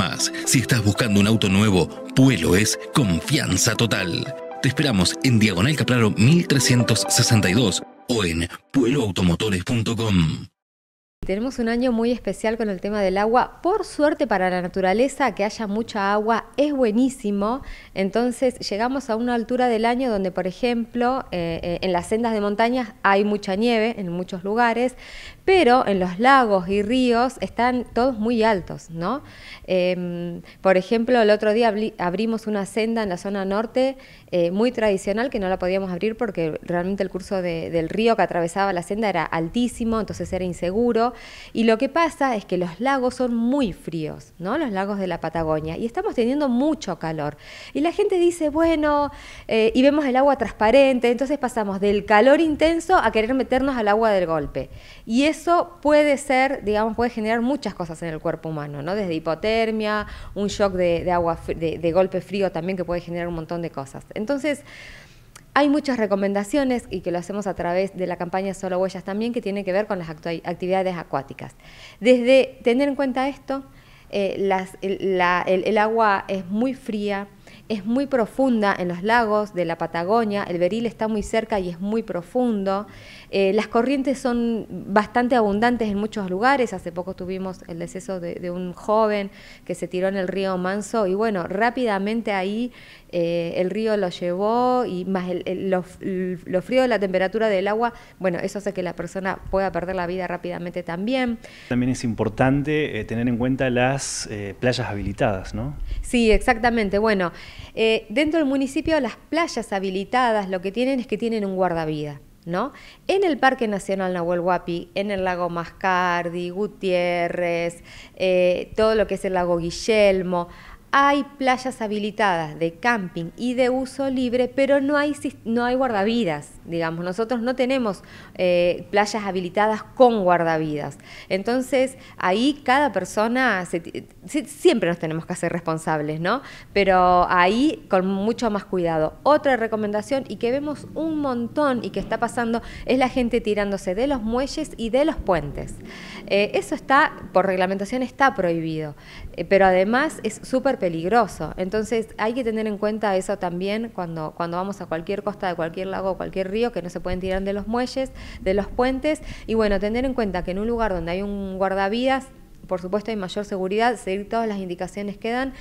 más, si estás buscando un auto nuevo, Puelo es confianza total. Te esperamos en Diagonal Capraro 1362 o en pueloautomotores.com. Tenemos un año muy especial con el tema del agua. Por suerte para la naturaleza, que haya mucha agua es buenísimo. Entonces llegamos a una altura del año donde, por ejemplo, eh, eh, en las sendas de montaña hay mucha nieve en muchos lugares, pero en los lagos y ríos están todos muy altos, ¿no? Em, por ejemplo, el otro día abrimos una senda en la zona norte eh, muy tradicional que no la podíamos abrir porque realmente el curso del río que atravesaba la senda era altísimo, entonces era inseguro y lo que pasa es que los lagos son muy fríos, ¿no? Los lagos de la Patagonia y estamos teniendo mucho calor. Y la gente dice, bueno, eh, y vemos el agua transparente, entonces pasamos del calor intenso a querer meternos al agua del golpe. Y eso puede ser, digamos, puede generar muchas cosas en el cuerpo humano, ¿no? Desde hipotermia, un shock de, agua, de, de golpe frío también que puede generar un montón de cosas. Entonces, hay muchas recomendaciones y que lo hacemos a través de la campaña Solo Huellas también que tienen que ver con las actividades acuáticas. Desde tener en cuenta esto, eh, el agua es muy fría, es muy profunda en los lagos de la Patagonia, el beril está muy cerca y es muy profundo, eh, las corrientes son bastante abundantes en muchos lugares, hace poco tuvimos el deceso de, un joven que se tiró en el río Manso y bueno, rápidamente ahí eh, el río lo llevó y más el, lo, frío de la temperatura del agua, bueno, eso hace que la persona pueda perder la vida rápidamente también. También es importante eh, tener en cuenta las playas habilitadas, ¿no? Sí, exactamente, bueno. Eh, dentro del municipio las playas habilitadas lo que tienen es que tienen un guardavida. ¿No? En el Parque Nacional Nahuel Huapi, en el lago Mascardi, Gutiérrez, eh, todo lo que es el lago Guillermo, hay playas habilitadas de camping y de uso libre, pero no hay, no hay guardavidas, digamos. Nosotros no tenemos eh, playas habilitadas con guardavidas. Entonces, ahí cada persona, siempre nos tenemos que hacer responsables, ¿no? Pero ahí con mucho más cuidado. Otra recomendación y que vemos un montón y que está pasando es la gente tirándose de los muelles y de los puentes. Eh, eso está, por reglamentación está prohibido, eh, pero además es súper peligroso. Entonces hay que tener en cuenta eso también cuando, cuando vamos a cualquier costa de cualquier lago, cualquier río, que no se pueden tirar de los muelles, de los puentes. Y bueno, tener en cuenta que en un lugar donde hay un guardavidas, por supuesto hay mayor seguridad, seguir todas las indicaciones que dan.